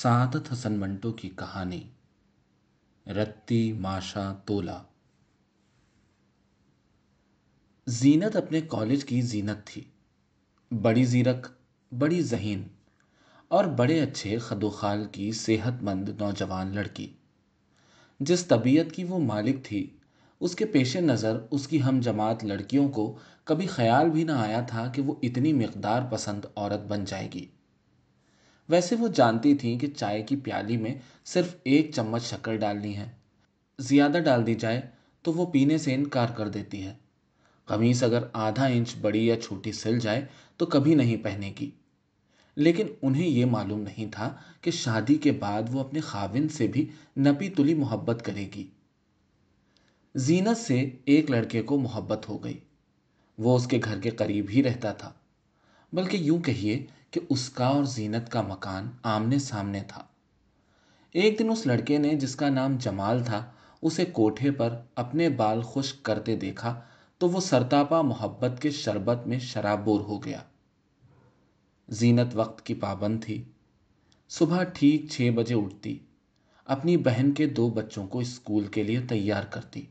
सादत हसन मंटो की कहानी रत्ती माशा तोला जीनत अपने कॉलेज की जीनत थी बड़ी जीरक बड़ी जहीन और बड़े अच्छे खदोखाल की सेहतमंद नौजवान लड़की जिस तबीयत की वो मालिक थी उसके पेश नज़र उसकी हम जमात लड़कियों को कभी ख्याल भी ना आया था कि वो इतनी मकदार पसंद औरत बन जाएगी वैसे वो जानती थी कि चाय की प्याली में सिर्फ एक चम्मच शक्कर डालनी है ज़्यादा डाल दी जाए तो वो पीने से इनकार कर देती है कमीज़ अगर आधा इंच बड़ी या छोटी सिल जाए तो कभी नहीं पहनेगी लेकिन उन्हें यह मालूम नहीं था कि शादी के बाद वो अपने खाविन से भी नपी तुली मोहब्बत करेगी जीनत से एक लड़के को मोहब्बत हो गई वो उसके घर के करीब ही रहता था बल्कि यूं कहिए कि उसका और जीनत का मकान आमने सामने था एक दिन उस लड़के ने जिसका नाम जमाल था उसे कोठे पर अपने बाल खुश करते देखा तो वो सरतापा मोहब्बत के शरबत में शराबोर हो गया जीनत वक्त की पाबंद थी सुबह ठीक छः बजे उठती अपनी बहन के दो बच्चों को स्कूल के लिए तैयार करती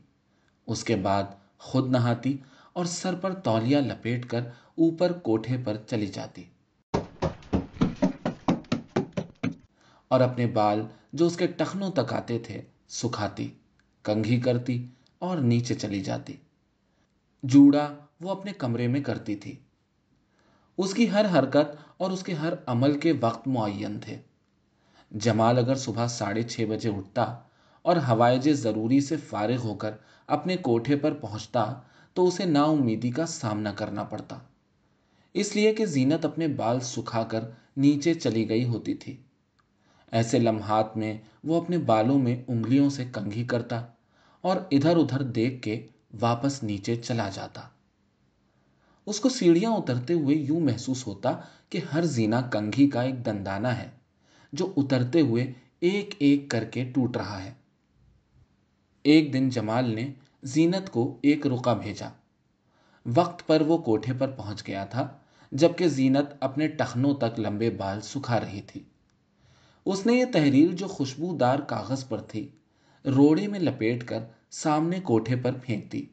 उसके बाद खुद नहाती और सर पर तौलिया लपेट कर ऊपर कोठे पर चली जाती और अपने बाल जो उसके टखनों तक आते थे सुखाती कंघी करती और नीचे चली जाती जूड़ा वो अपने कमरे में करती थी उसकी हर हरकत और उसके हर अमल के वक्त मुन थे जमाल अगर सुबह साढ़े छह बजे उठता और जे ज़रूरी से फारिग होकर अपने कोठे पर पहुंचता तो उसे नाउमीदी का सामना करना पड़ता इसलिए कि जीनत अपने बाल सुखाकर नीचे चली गई होती थी ऐसे लम्हात में वो अपने बालों में उंगलियों से कंघी करता और इधर उधर देख के वापस नीचे चला जाता उसको सीढ़ियां उतरते हुए यूं महसूस होता कि हर जीना कंघी का एक दंदाना है जो उतरते हुए एक एक करके टूट रहा है एक दिन जमाल ने जीनत को एक रुका भेजा वक्त पर वो कोठे पर पहुंच गया था जबकि जीनत अपने टखनों तक लंबे बाल सुखा रही थी उसने ये तहरीर जो खुशबूदार कागज पर थी रोड़े में लपेट कर सामने कोठे पर फेंक दी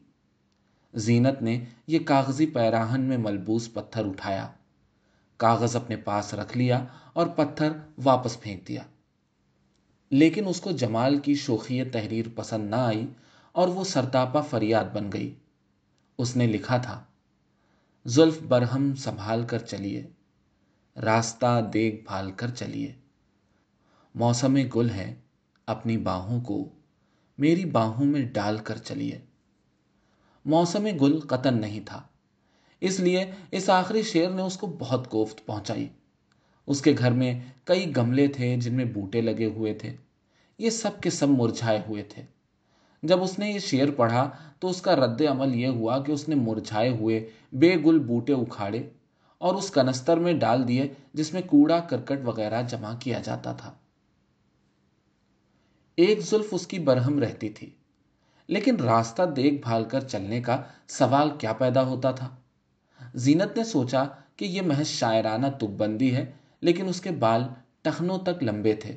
जीनत ने यह कागजी पैराहन में मलबूस पत्थर उठाया कागज अपने पास रख लिया और पत्थर वापस फेंक दिया लेकिन उसको जमाल की शोखी तहरीर पसंद ना आई और वो सरतापा फरियाद बन गई उसने लिखा था जुल्फ बरहम संभाल कर चलिए रास्ता देखभाल कर चलिए मौसम गुल है अपनी बाहों को मेरी बाहों में डाल कर चलिए मौसम गुल कतन नहीं था इसलिए इस आखिरी शेर ने उसको बहुत कोफ्त पहुंचाई उसके घर में कई गमले थे जिनमें बूटे लगे हुए थे ये सब के सब मुरझाए हुए थे जब उसने ये शेर पढ़ा तो उसका रद्द अमल ये हुआ कि उसने मुरझाए हुए बेगुल बूटे उखाड़े और उस कनस्तर में डाल दिए जिसमें कूड़ा करकट वगैरह जमा किया जाता था एक जुल्फ उसकी बरहम रहती थी लेकिन रास्ता देखभाल कर चलने का सवाल क्या पैदा होता था जीनत ने सोचा कि यह महज शायराना तुकबंदी है लेकिन उसके बाल टखनों तक लंबे थे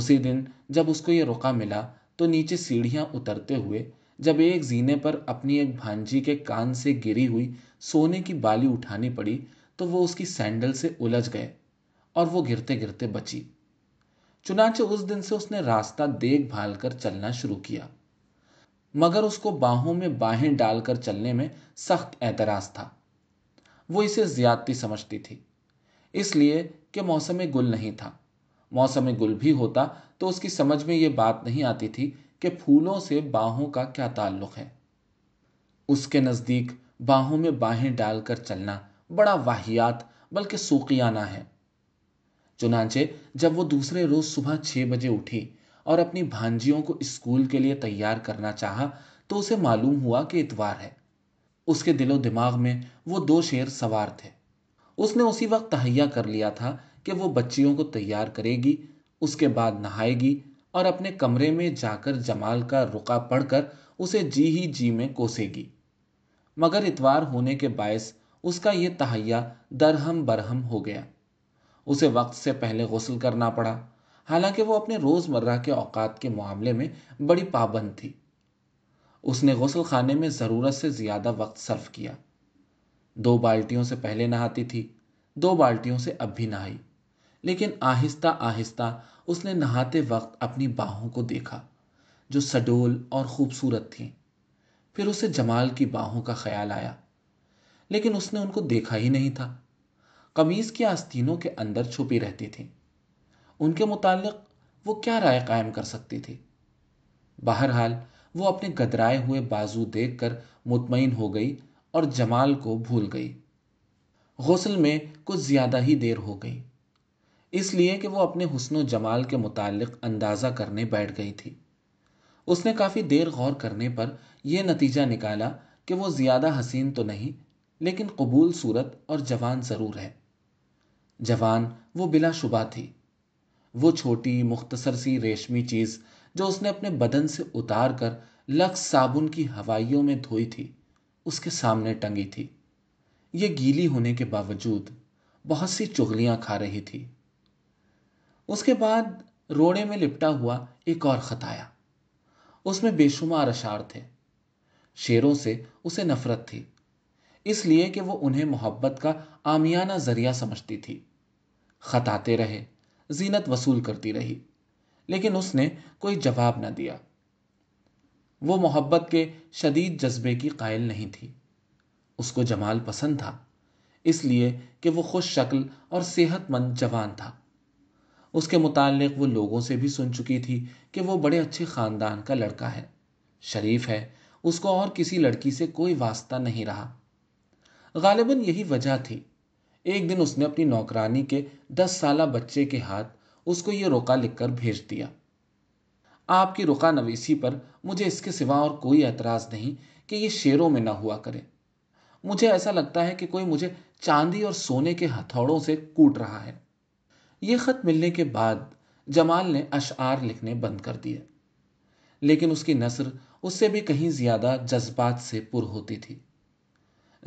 उसी दिन जब उसको ये रुका मिला तो नीचे सीढ़ियां उतरते हुए जब एक जीने पर अपनी एक भांजी के कान से गिरी हुई सोने की बाली उठानी पड़ी तो वो उसकी सैंडल से उलझ गए और वो गिरते गिरते बची चुनाचे उस दिन से उसने रास्ता देखभाल कर चलना शुरू किया मगर उसको बाहों में बाहें डालकर चलने में सख्त एतराज था वो इसे ज्यादती समझती थी इसलिए कि मौसम गुल नहीं था मौसम गुल भी होता तो उसकी समझ में ये बात नहीं आती थी कि फूलों से बाहों का क्या ताल्लुक है उसके नज़दीक बाहों में बाहें डालकर चलना बड़ा वाहियात बल्कि सूखियाना है चुनाचे जब वो दूसरे रोज सुबह छह बजे उठी और अपनी भांजियों को स्कूल के लिए तैयार करना चाहा तो उसे मालूम हुआ कि इतवार है उसके दिलो दिमाग में वो दो शेर सवार थे उसने उसी वक्त तहैया कर लिया था कि वो बच्चियों को तैयार करेगी उसके बाद नहाएगी और अपने कमरे में जाकर जमाल का रुका पढ़कर उसे जी ही जी में कोसेगी मगर इतवार होने के बायस उसका यह तहैया दरहम बरहम हो गया उसे वक्त से पहले गसल करना पड़ा हालांकि वो अपने रोज़मर्रा के औकात के मामले में बड़ी पाबंद थी उसने गसल खाने में ज़रूरत से ज़्यादा वक्त सर्व किया दो बाल्टियों से पहले नहाती थी दो बाल्टियों से अब भी नहाई लेकिन आहिस्ता आहिस्ता उसने नहाते वक्त अपनी बाहों को देखा जो सडोल और खूबसूरत थी फिर उसे जमाल की बाहों का ख्याल आया लेकिन उसने उनको देखा ही नहीं था कमीज के आस्तीनों के अंदर छुपी रहती थी उनके मुतालिक वो क्या राय कायम कर सकती थी बहरहाल वो अपने गदराए हुए बाजू देखकर मुतमिन हो गई और जमाल को भूल गई गसल में कुछ ज़्यादा ही देर हो गई इसलिए कि वो अपने हुसन जमाल के मुतालिक अंदाज़ा करने बैठ गई थी उसने काफ़ी देर गौर करने पर यह नतीजा निकाला कि वो ज़्यादा हसीन तो नहीं लेकिन कबूल सूरत और जवान ज़रूर है जवान वो बिलाशुबा थी वो छोटी मुख्तसर सी रेशमी चीज जो उसने अपने बदन से उतार कर लक्स साबुन की हवाइयों में धोई थी उसके सामने टंगी थी ये गीली होने के बावजूद बहुत सी चुगलियां खा रही थी उसके बाद रोड़े में लिपटा हुआ एक और खत आया उसमें बेशुमार अशार थे शेरों से उसे नफरत थी इसलिए कि वो उन्हें मोहब्बत का आमियाना जरिया समझती थी खताते रहे जीनत वसूल करती रही लेकिन उसने कोई जवाब ना दिया वो मोहब्बत के शदीद जज्बे की कायल नहीं थी उसको जमाल पसंद था इसलिए कि वो खुश शक्ल और सेहतमंद जवान था उसके मुतालिक वो लोगों से भी सुन चुकी थी कि वो बड़े अच्छे ख़ानदान का लड़का है शरीफ है उसको और किसी लड़की से कोई वास्ता नहीं रहा गालिबन यही वजह थी एक दिन उसने अपनी नौकरानी के दस साल बच्चे के हाथ उसको ये लिख लिखकर भेज दिया आपकी रुका नवीसी पर मुझे इसके सिवा और कोई एतराज़ नहीं कि ये शेरों में ना हुआ करे मुझे ऐसा लगता है कि कोई मुझे चांदी और सोने के हथौड़ों से कूट रहा है ये ख़त मिलने के बाद जमाल ने अशार लिखने बंद कर दिए लेकिन उसकी नसर उससे भी कहीं ज़्यादा जज्बात से पुर होती थी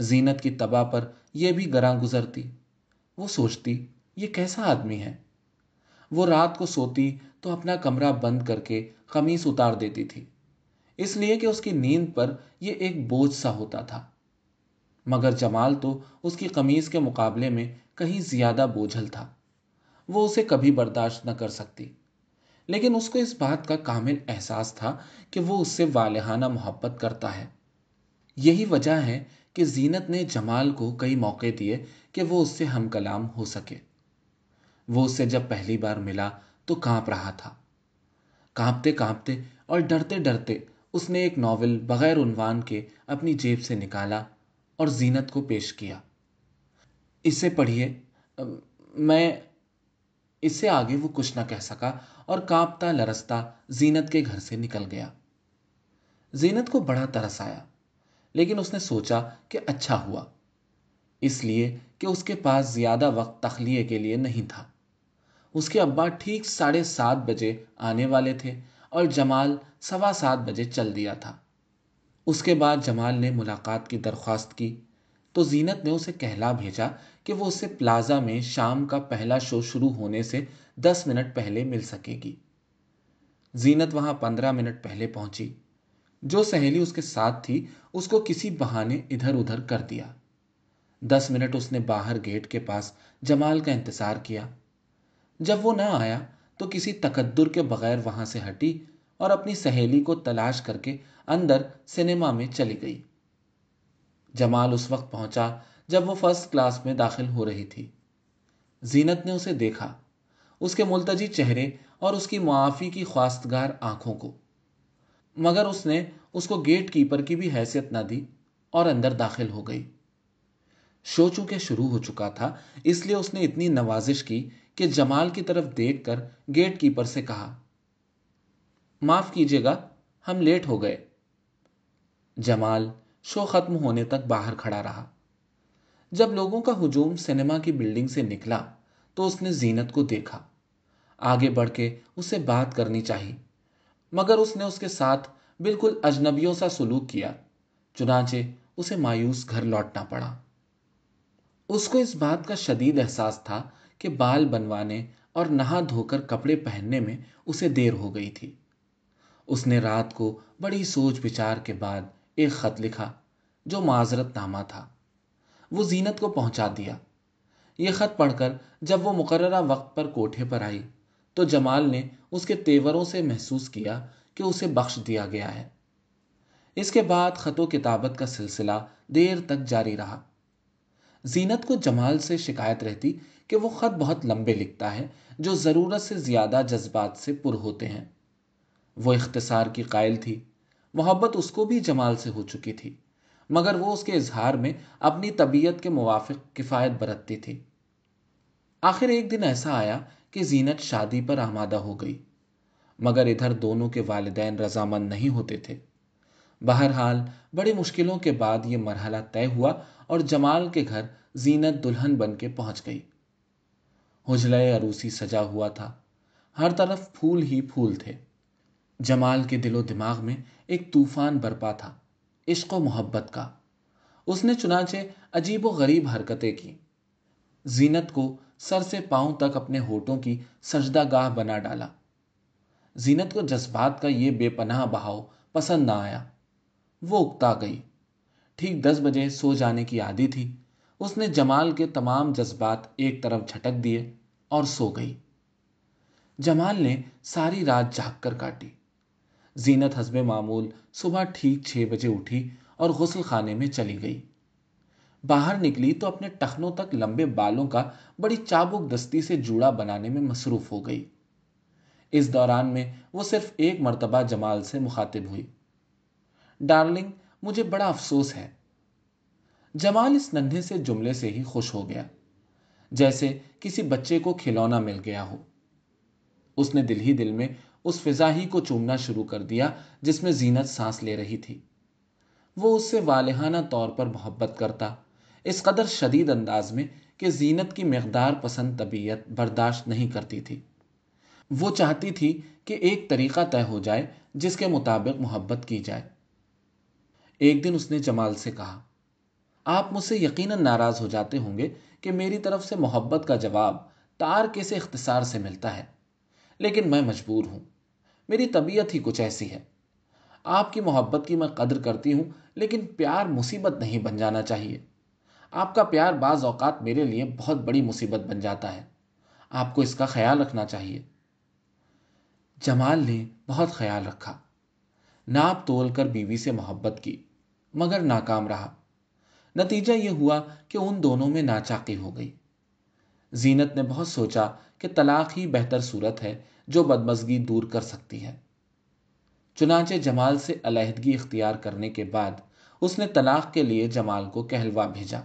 जीनत की तबाह पर यह भी गरा गुजरती वो सोचती ये कैसा आदमी है वो रात को सोती तो अपना कमरा बंद करके कमीज उतार देती थी इसलिए कि उसकी नींद पर यह एक बोझ सा होता था मगर जमाल तो उसकी कमीज के मुकाबले में कहीं ज्यादा बोझल था वो उसे कभी बर्दाश्त न कर सकती लेकिन उसको इस बात का कामिल एहसास था कि वो उससे वालहाना मोहब्बत करता है यही वजह है कि जीनत ने जमाल को कई मौके दिए कि वो उससे हम कलाम हो सके वो उससे जब पहली बार मिला तो कांप रहा था कांपते कांपते और डरते डरते उसने एक नावल बगैर उनवान के अपनी जेब से निकाला और जीनत को पेश किया इसे पढ़िए मैं इससे आगे वो कुछ ना कह सका और कांपता लरसता जीनत के घर से निकल गया जीनत को बड़ा तरस आया लेकिन उसने सोचा कि अच्छा हुआ इसलिए कि उसके पास ज़्यादा वक्त तखलिए के लिए नहीं था उसके अब्बा ठीक साढ़े सात बजे आने वाले थे और जमाल सवा सात बजे चल दिया था उसके बाद जमाल ने मुलाकात की दरख्वास्त की तो जीनत ने उसे कहला भेजा कि वो उसे प्लाजा में शाम का पहला शो शुरू होने से दस मिनट पहले मिल सकेगी जीनत वहां पंद्रह मिनट पहले पहुंची जो सहेली उसके साथ थी उसको किसी बहाने इधर उधर कर दिया दस मिनट उसने बाहर गेट के पास जमाल का इंतजार किया जब वो ना आया तो किसी तकद्दुर के बगैर वहां से हटी और अपनी सहेली को तलाश करके अंदर सिनेमा में चली गई जमाल उस वक्त पहुंचा जब वो फर्स्ट क्लास में दाखिल हो रही थी जीनत ने उसे देखा उसके मुलतजी चेहरे और उसकी मुआफ़ी की ख्वास्तगार आंखों को मगर उसने उसको गेट कीपर की भी हैसियत ना दी और अंदर दाखिल हो गई शो चूंकि शुरू हो चुका था इसलिए उसने इतनी नवाजिश की कि जमाल की तरफ देखकर गेट कीपर से कहा माफ कीजिएगा हम लेट हो गए जमाल शो खत्म होने तक बाहर खड़ा रहा जब लोगों का हुजूम सिनेमा की बिल्डिंग से निकला तो उसने जीनत को देखा आगे बढ़ के उसे बात करनी चाहिए मगर उसने उसके साथ बिल्कुल अजनबियों सा सलूक किया चुनाचे उसे मायूस घर लौटना पड़ा उसको इस बात का शदीद एहसास था कि बाल बनवाने और नहा धोकर कपड़े पहनने में उसे देर हो गई थी उसने रात को बड़ी सोच विचार के बाद एक खत लिखा जो माजरतनामा था वो जीनत को पहुंचा दिया यह खत पढ़कर जब वो मुकर्रा वक्त पर कोठे पर आई तो जमाल ने उसके तेवरों से महसूस किया कि उसे बख्श दिया गया है इसके बाद ख़तो किताबत का सिलसिला देर तक जारी रहा जीनत को जमाल से शिकायत रहती कि वो ख़त बहुत लंबे लिखता है जो ज़रूरत से ज़्यादा जज्बात से पुर होते हैं वो इख्तसार की कायल थी मोहब्बत उसको भी जमाल से हो चुकी थी मगर वो उसके इजहार में अपनी तबीयत के मुवाफिक किफ़ायत बरतती थी आखिर एक दिन ऐसा आया कि जीनत शादी पर आमादा हो गई मगर इधर दोनों के वालदेन रजामंद नहीं होते थे बहरहाल बड़ी मुश्किलों के बाद यह मरहला तय हुआ और जमाल के घर जीनत दुल्हन बन के पहुंच गई हुजलाए अरूसी सजा हुआ था हर तरफ फूल ही फूल थे जमाल के दिलो दिमाग में एक तूफान बरपा था इश्को मोहब्बत का उसने चुनाचे अजीब व गरीब हरकतें की जीनत को सर से पांव तक अपने होठों की सजदा गाह बना डाला जीनत को जज्बात का यह बेपनाह बहाव पसंद ना आया वो उकता गई ठीक दस बजे सो जाने की आदि थी उसने जमाल के तमाम जज्बात एक तरफ झटक दिए और सो गई जमाल ने सारी रात झाक कर काटी जीनत हसब मामूल सुबह ठीक छह बजे उठी और गुसल खाने में चली गई बाहर निकली तो अपने टखनों तक लंबे बालों का बड़ी चाबुक दस्ती से जूड़ा बनाने में मसरूफ हो गई इस दौरान में वो सिर्फ एक मरतबा जमाल से मुखातिब हुई डार्लिंग मुझे बड़ा अफसोस है जमाल इस नन्हे से जुमले से ही खुश हो गया जैसे किसी बच्चे को खिलौना मिल गया हो उसने दिल ही दिल में उस फिजाही को चूमना शुरू कर दिया जिसमें जीनत सांस ले रही थी वो उससे वालहाना तौर पर मोहब्बत करता इस कदर शदीद अंदाज में कि जीनत की मकदार पसंद तबीयत बर्दाश्त नहीं करती थी वो चाहती थी कि एक तरीका तय हो जाए जिसके मुताबिक मोहब्बत की जाए एक दिन उसने जमाल से कहा आप मुझसे यकीन नाराज़ हो जाते होंगे कि मेरी तरफ से मोहब्बत का जवाब तार के से इख्तसार से मिलता है लेकिन मैं मजबूर हूं मेरी तबीयत ही कुछ ऐसी है आपकी मोहब्बत की मैं कदर करती हूँ लेकिन प्यार मुसीबत नहीं बन जाना चाहिए आपका प्यार बाज़ अवकात मेरे लिए बहुत बड़ी मुसीबत बन जाता है आपको इसका ख्याल रखना चाहिए जमाल ने बहुत ख्याल रखा नाप तोल कर बीवी से मोहब्बत की मगर नाकाम रहा नतीजा यह हुआ कि उन दोनों में नाचाकी हो गई जीनत ने बहुत सोचा कि तलाक ही बेहतर सूरत है जो बदमजगी दूर कर सकती है चुनाचे जमाल से अलहदगी इख्तियार करने के बाद उसने तलाक के लिए जमाल को कहलवा भेजा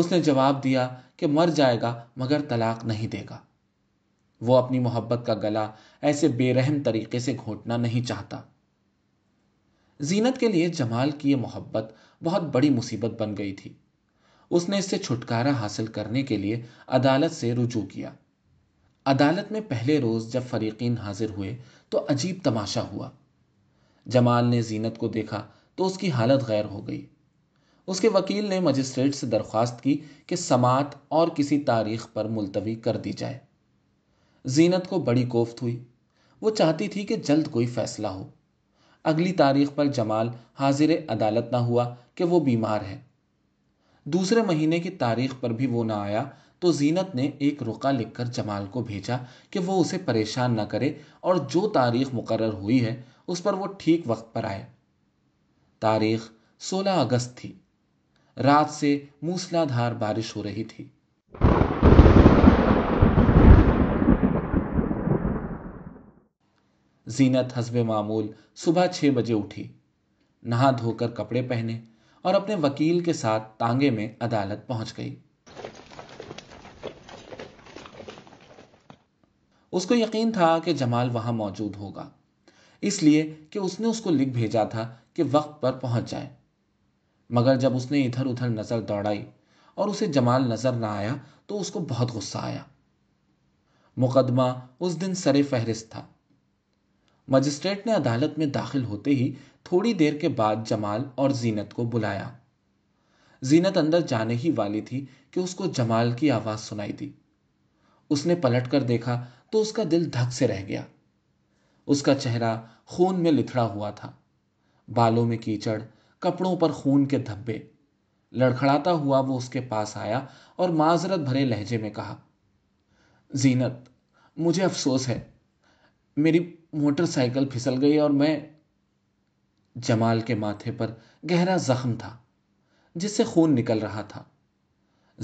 उसने जवाब दिया कि मर जाएगा मगर तलाक नहीं देगा वो अपनी मोहब्बत का गला ऐसे बेरहम तरीके से घोटना नहीं चाहता जीनत के लिए जमाल की यह मोहब्बत बहुत बड़ी मुसीबत बन गई थी उसने इससे छुटकारा हासिल करने के लिए अदालत से रुजू किया अदालत में पहले रोज जब फरीकीन हाजिर हुए तो अजीब तमाशा हुआ जमाल ने जीनत को देखा तो उसकी हालत गैर हो गई उसके वकील ने मजिस्ट्रेट से दरख्वास्त की कि समात और किसी तारीख पर मुलतवी कर दी जाए जीनत को बड़ी कोफ्त हुई वो चाहती थी कि जल्द कोई फैसला हो अगली तारीख पर जमाल हाजिर अदालत ना हुआ कि वो बीमार है दूसरे महीने की तारीख पर भी वो ना आया तो जीनत ने एक रुका लिखकर जमाल को भेजा कि वो उसे परेशान ना करे और जो तारीख मुकर हुई है उस पर वो ठीक वक्त पर आए तारीख 16 अगस्त थी रात से मूसलाधार बारिश हो रही थी जीनत हसब मामूल सुबह छह बजे उठी नहा धोकर कपड़े पहने और अपने वकील के साथ तांगे में अदालत पहुंच गई उसको यकीन था कि जमाल वहां मौजूद होगा इसलिए कि उसने उसको लिख भेजा था कि वक्त पर पहुंच जाए मगर जब उसने इधर उधर नज़र दौड़ाई और उसे जमाल नज़र ना आया तो उसको बहुत गुस्सा आया मुकदमा उस दिन सरे फहरिस्त था मजिस्ट्रेट ने अदालत में दाखिल होते ही थोड़ी देर के बाद जमाल और जीनत को बुलाया जीनत अंदर जाने ही वाली थी कि उसको जमाल की आवाज़ सुनाई दी उसने पलट कर देखा तो उसका दिल धक से रह गया उसका चेहरा खून में लिथड़ा हुआ था बालों में कीचड़ कपड़ों पर खून के धब्बे लड़खड़ाता हुआ वो उसके पास आया और माजरत भरे लहजे में कहा जीनत मुझे अफसोस है मेरी मोटरसाइकिल फिसल गई और मैं जमाल के माथे पर गहरा जख्म था जिससे खून निकल रहा था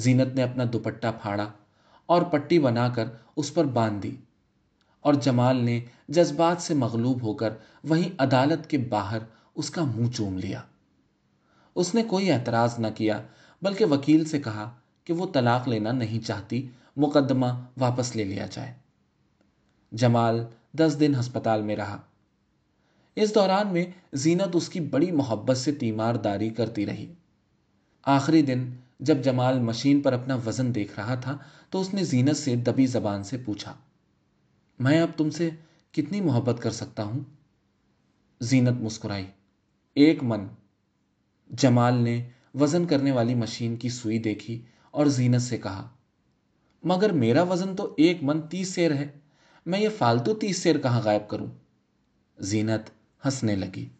जीनत ने अपना दुपट्टा फाड़ा और पट्टी बनाकर उस पर बांध दी और जमाल ने जज्बात से मगलूब होकर वहीं अदालत के बाहर उसका मुंह चूम लिया उसने कोई एतराज़ न किया बल्कि वकील से कहा कि वो तलाक लेना नहीं चाहती मुकदमा वापस ले लिया जाए जमाल दस दिन हस्पताल में रहा इस दौरान में जीनत उसकी बड़ी मोहब्बत से तीमारदारी करती रही आखिरी दिन जब जमाल मशीन पर अपना वजन देख रहा था तो उसने जीनत से दबी जबान से पूछा मैं अब तुमसे कितनी मोहब्बत कर सकता हूं जीनत मुस्कुराई एक मन जमाल ने वजन करने वाली मशीन की सुई देखी और जीनत से कहा मगर मेरा वजन तो एक मन तीस शेर है मैं ये फालतू तीस शेर कहाँ गायब करूं जीनत हंसने लगी